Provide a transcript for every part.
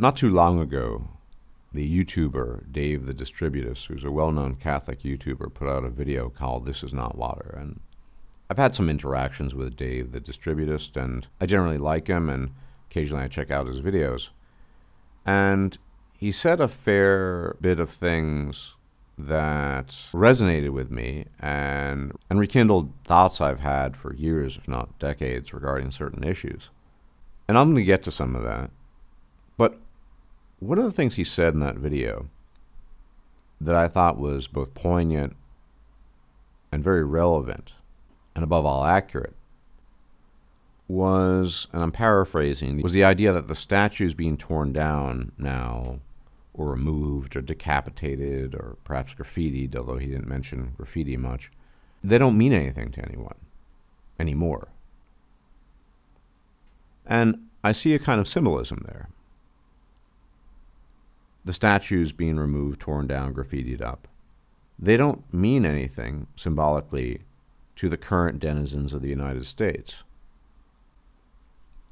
Not too long ago, the YouTuber Dave the Distributist, who's a well known Catholic YouTuber, put out a video called This Is Not Water. And I've had some interactions with Dave the Distributist, and I generally like him, and occasionally I check out his videos. And he said a fair bit of things that resonated with me and, and rekindled thoughts I've had for years, if not decades, regarding certain issues. And I'm going to get to some of that. But one of the things he said in that video that I thought was both poignant and very relevant, and above all accurate, was, and I'm paraphrasing, was the idea that the statues being torn down now, or removed, or decapitated, or perhaps graffitied, although he didn't mention graffiti much, they don't mean anything to anyone anymore. And I see a kind of symbolism there. The statues being removed, torn down, graffitied up. They don't mean anything symbolically to the current denizens of the United States.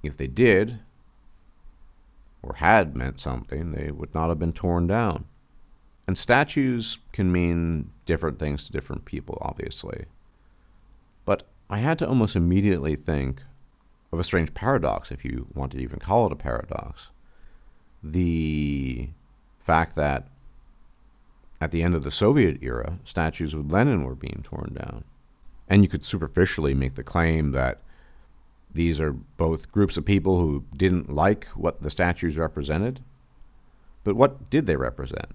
If they did, or had meant something, they would not have been torn down. And statues can mean different things to different people, obviously. But I had to almost immediately think of a strange paradox, if you want to even call it a paradox. The fact that at the end of the Soviet era, statues of Lenin were being torn down. And you could superficially make the claim that these are both groups of people who didn't like what the statues represented. But what did they represent?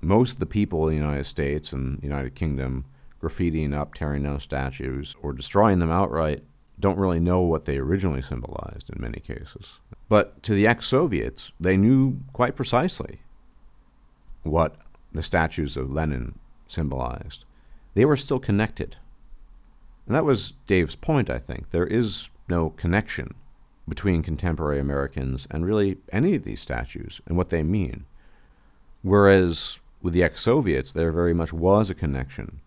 Most of the people in the United States and the United Kingdom graffitiing up, tearing down statues, or destroying them outright don't really know what they originally symbolized in many cases. But to the ex Soviets, they knew quite precisely what the statues of Lenin symbolized. They were still connected. And that was Dave's point, I think. There is no connection between contemporary Americans and really any of these statues and what they mean. Whereas with the ex Soviets, there very much was a connection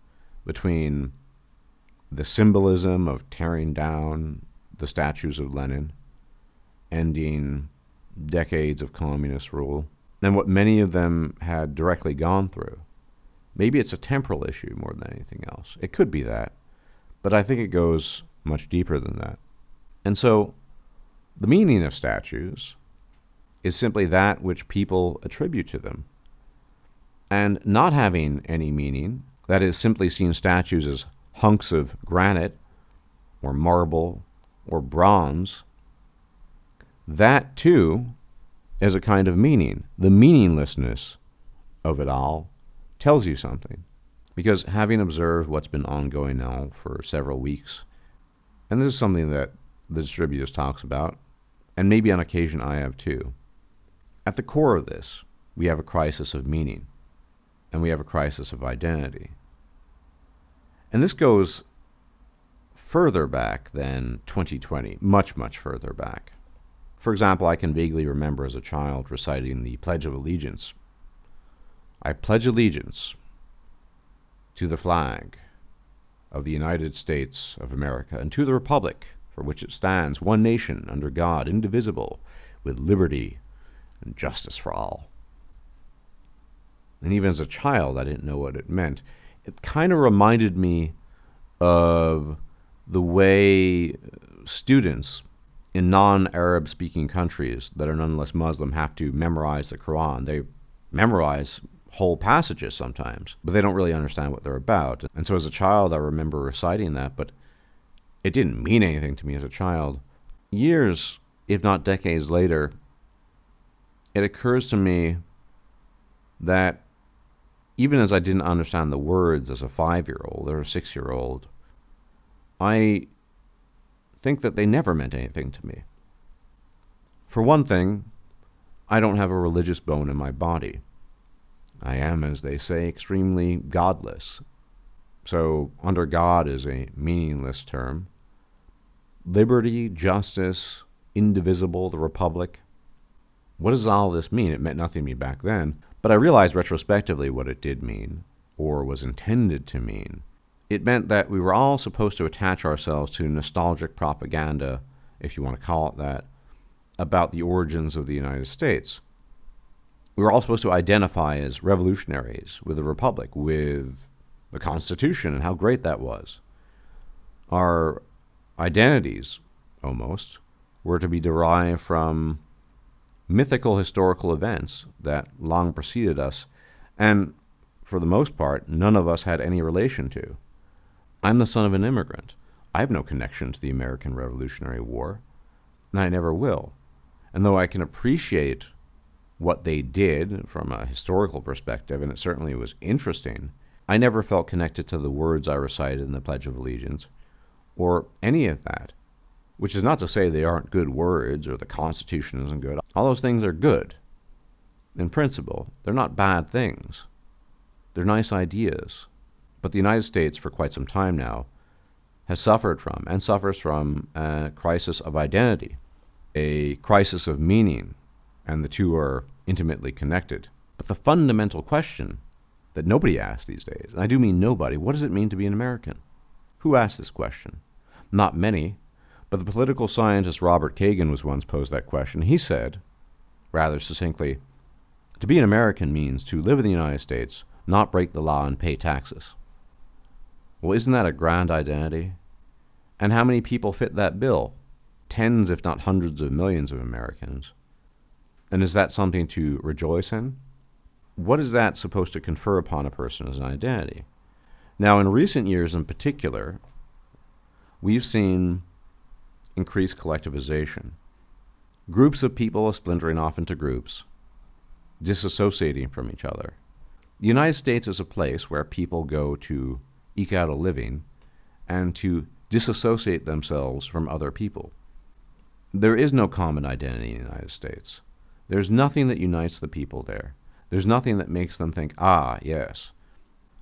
between the symbolism of tearing down the statues of Lenin, ending decades of communist rule, and what many of them had directly gone through. Maybe it's a temporal issue more than anything else. It could be that, but I think it goes much deeper than that. And so the meaning of statues is simply that which people attribute to them. And not having any meaning, that is, simply seeing statues as hunks of granite or marble or bronze, that too is a kind of meaning. The meaninglessness of it all tells you something. Because having observed what's been ongoing now for several weeks, and this is something that the distributors talks about, and maybe on occasion I have too, at the core of this, we have a crisis of meaning, and we have a crisis of identity. And this goes further back than 2020, much, much further back. For example, I can vaguely remember as a child reciting the Pledge of Allegiance. I pledge allegiance to the flag of the United States of America and to the Republic for which it stands, one nation, under God, indivisible, with liberty and justice for all. And even as a child, I didn't know what it meant it kind of reminded me of the way students in non-Arab speaking countries that are nonetheless Muslim have to memorize the Quran. They memorize whole passages sometimes, but they don't really understand what they're about. And so as a child, I remember reciting that, but it didn't mean anything to me as a child. Years, if not decades later, it occurs to me that even as I didn't understand the words as a five year old or a six year old, I think that they never meant anything to me. For one thing, I don't have a religious bone in my body. I am, as they say, extremely godless. So, under God is a meaningless term. Liberty, justice, indivisible, the Republic. What does all this mean? It meant nothing to me back then, but I realized retrospectively what it did mean, or was intended to mean. It meant that we were all supposed to attach ourselves to nostalgic propaganda, if you want to call it that, about the origins of the United States. We were all supposed to identify as revolutionaries with the Republic, with the Constitution, and how great that was. Our identities, almost, were to be derived from mythical historical events that long preceded us, and for the most part, none of us had any relation to. I'm the son of an immigrant. I have no connection to the American Revolutionary War, and I never will. And though I can appreciate what they did from a historical perspective, and it certainly was interesting, I never felt connected to the words I recited in the Pledge of Allegiance or any of that which is not to say they aren't good words or the Constitution isn't good. All those things are good in principle. They're not bad things, they're nice ideas. But the United States, for quite some time now, has suffered from and suffers from a crisis of identity, a crisis of meaning, and the two are intimately connected. But the fundamental question that nobody asks these days, and I do mean nobody, what does it mean to be an American? Who asks this question? Not many, but the political scientist Robert Kagan was once posed that question. He said, rather succinctly, to be an American means to live in the United States, not break the law, and pay taxes. Well, isn't that a grand identity? And how many people fit that bill? Tens, if not hundreds of millions of Americans. And is that something to rejoice in? What is that supposed to confer upon a person as an identity? Now, in recent years in particular, we've seen increased collectivization. Groups of people are splintering off into groups, disassociating from each other. The United States is a place where people go to eke out a living and to disassociate themselves from other people. There is no common identity in the United States. There's nothing that unites the people there. There's nothing that makes them think, ah, yes.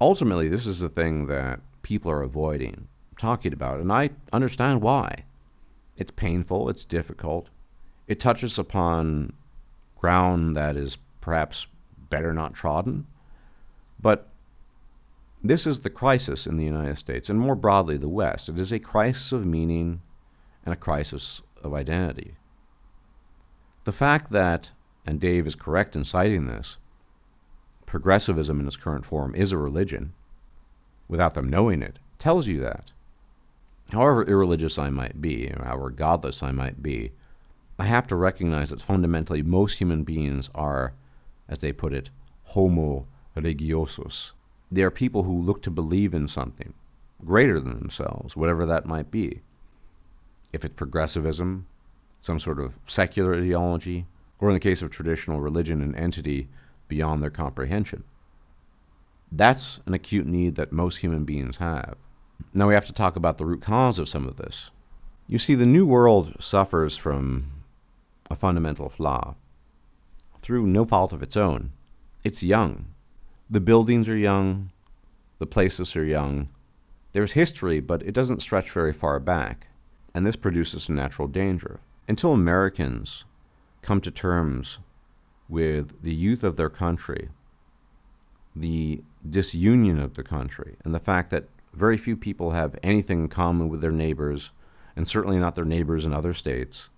Ultimately, this is the thing that people are avoiding talking about, and I understand why. It's painful, it's difficult. It touches upon ground that is perhaps better not trodden. But this is the crisis in the United States and more broadly the West. It is a crisis of meaning and a crisis of identity. The fact that, and Dave is correct in citing this, progressivism in its current form is a religion, without them knowing it, tells you that. However irreligious I might be, or however godless I might be, I have to recognize that fundamentally most human beings are, as they put it, homo religiosus. They are people who look to believe in something greater than themselves, whatever that might be. If it's progressivism, some sort of secular ideology, or in the case of traditional religion, an entity beyond their comprehension. That's an acute need that most human beings have. Now we have to talk about the root cause of some of this. You see, the New World suffers from a fundamental flaw. Through no fault of its own, it's young. The buildings are young, the places are young. There's history, but it doesn't stretch very far back, and this produces a natural danger. Until Americans come to terms with the youth of their country, the disunion of the country, and the fact that very few people have anything in common with their neighbors, and certainly not their neighbors in other states,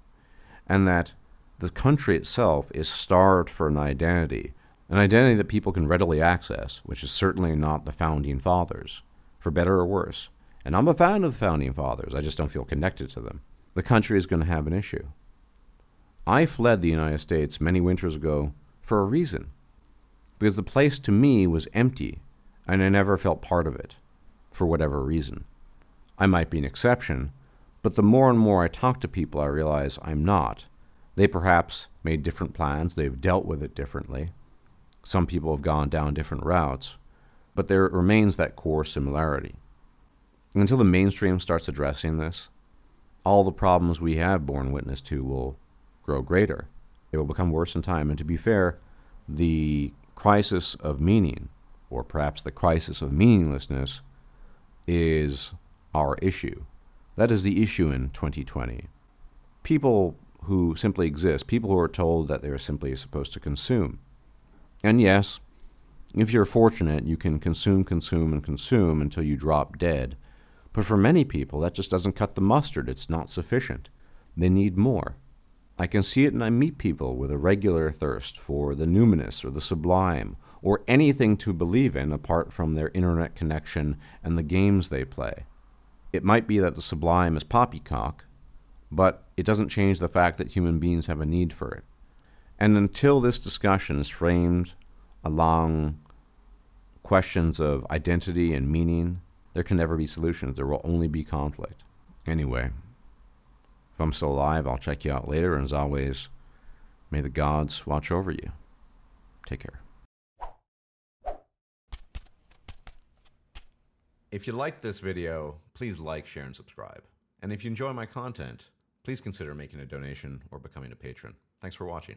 and that the country itself is starved for an identity, an identity that people can readily access, which is certainly not the founding fathers, for better or worse. And I'm a fan of the founding fathers, I just don't feel connected to them. The country is going to have an issue. I fled the United States many winters ago for a reason, because the place to me was empty, and I never felt part of it for whatever reason. I might be an exception, but the more and more I talk to people, I realize I'm not. They perhaps made different plans, they've dealt with it differently. Some people have gone down different routes, but there remains that core similarity. until the mainstream starts addressing this, all the problems we have borne witness to will grow greater. They will become worse in time. And to be fair, the crisis of meaning, or perhaps the crisis of meaninglessness, is our issue. That is the issue in 2020. People who simply exist, people who are told that they're simply supposed to consume. And yes, if you're fortunate, you can consume, consume, and consume until you drop dead. But for many people, that just doesn't cut the mustard. It's not sufficient. They need more. I can see it and I meet people with a regular thirst for the numinous or the sublime or anything to believe in apart from their internet connection and the games they play. It might be that the sublime is poppycock, but it doesn't change the fact that human beings have a need for it. And until this discussion is framed along questions of identity and meaning, there can never be solutions. There will only be conflict. Anyway, if I'm still alive, I'll check you out later. And as always, may the gods watch over you. Take care. If you liked this video, please like, share, and subscribe. And if you enjoy my content, please consider making a donation or becoming a patron. Thanks for watching.